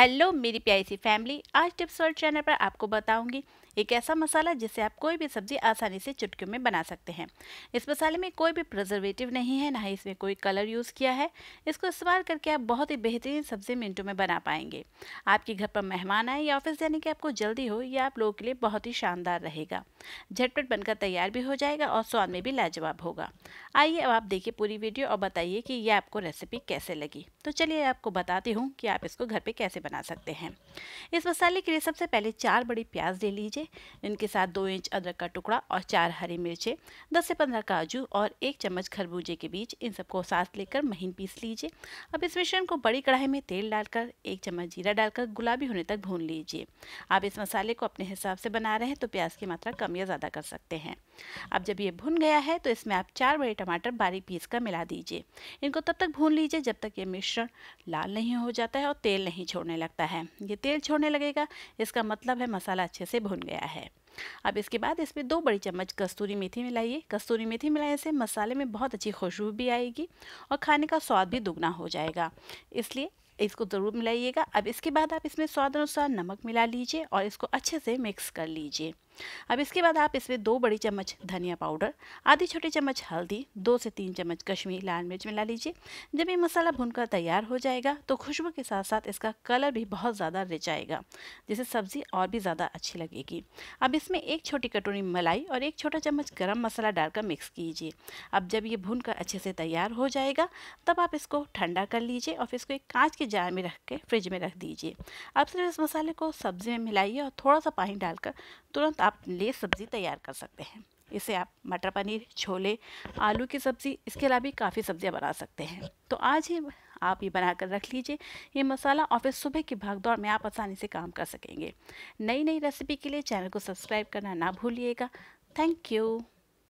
hello मेरी प्यारी सी फैमिली आज टिप्स वर्ल्ड चैनल पर आपको बताऊंगी एक ऐसा मसाला जिससे आप कोई भी सब्ज़ी आसानी से चुटकियों में बना सकते हैं इस मसाले में कोई भी प्रिजर्वेटिव नहीं है ना ही इसमें कोई कलर यूज़ किया है इसको इस्तेमाल करके आप बहुत ही बेहतरीन सब्ज़ी मिनटों में बना पाएंगे आपके घर पर मेहमान आए या ऑफिस जाने की आपको जल्दी हो यह आप लोगों के लिए बहुत ही शानदार रहेगा झटपट बनकर तैयार भी हो जाएगा और स्वाद में भी लाजवाब होगा आइए अब आप देखिए पूरी वीडियो और बताइए कि यह आपको रेसिपी कैसे लगी तो चलिए आपको बताती हूँ कि आप इसको घर पे कैसे बना सकते हैं इस मसाले के लिए सबसे पहले चार बड़ी प्याज ले लीजिए इनके साथ दो इंच अदरक का टुकड़ा और चार हरी मिर्चें दस से पंद्रह काजू और एक चम्मच खरबूजे के बीज इन सबको साथ लेकर महीन पीस लीजिए अब इस मिश्रण को बड़ी कढ़ाई में तेल डालकर एक चम्मच जीरा डालकर गुलाबी होने तक भून लीजिए आप इस मसाले को अपने हिसाब से बना रहे हैं तो प्याज की मात्रा कम या ज़्यादा कर सकते हैं अब जब ये भुन गया है तो इसमें आप चार बड़े टमाटर बारीक पीस कर मिला दीजिए इनको तब तक भून लीजिए जब तक ये मिश्रण लाल नहीं हो जाता है और तेल नहीं छोड़ने लगता है ये तेल छोड़ने लगेगा इसका मतलब है मसाला अच्छे से भुन गया है अब इसके बाद इसमें दो बड़ी चम्मच कस्तूरी मेथी मिलाइए कस्तूरी मेथी मिलाने से मसाले में बहुत अच्छी खुशबू भी आएगी और खाने का स्वाद भी दुगना हो जाएगा इसलिए इसको ज़रूर मिलाइएगा अब इसके बाद आप इसमें स्वाद अनुसार नमक मिला लीजिए और इसको अच्छे से मिक्स कर लीजिए अब इसके बाद आप इसमें दो बड़ी चम्मच धनिया पाउडर आधी छोटी चम्मच हल्दी दो से तीन चम्मच कश्मीरी लाल मिर्च मिला लीजिए जब ये मसाला भुनकर तैयार हो जाएगा तो खुशबू के साथ साथ इसका कलर भी बहुत ज़्यादा रिच आएगा जिससे सब्ज़ी और भी ज़्यादा अच्छी लगेगी अब इसमें एक छोटी कटोरी मलाई और एक छोटा चम्मच गर्म मसाला डालकर मिक्स कीजिए अब जब ये भून कर अच्छे से तैयार हो जाएगा तब आप इसको ठंडा कर लीजिए और फिर इसको एक कांच के जार में रख के फ्रिज में रख दीजिए अब सिर्फ इस मसाले को सब्ज़ी में मिलाइए और थोड़ा सा पानी डालकर तुरंत आप आप लिए सब्ज़ी तैयार कर सकते हैं इसे आप मटर पनीर छोले आलू की सब्ज़ी इसके अलावा भी काफ़ी सब्ज़ियाँ बना सकते हैं तो आज ही आप ये बनाकर रख लीजिए ये मसाला ऑफिस सुबह की भागदौड़ में आप आसानी से काम कर सकेंगे नई नई रेसिपी के लिए चैनल को सब्सक्राइब करना ना भूलिएगा थैंक यू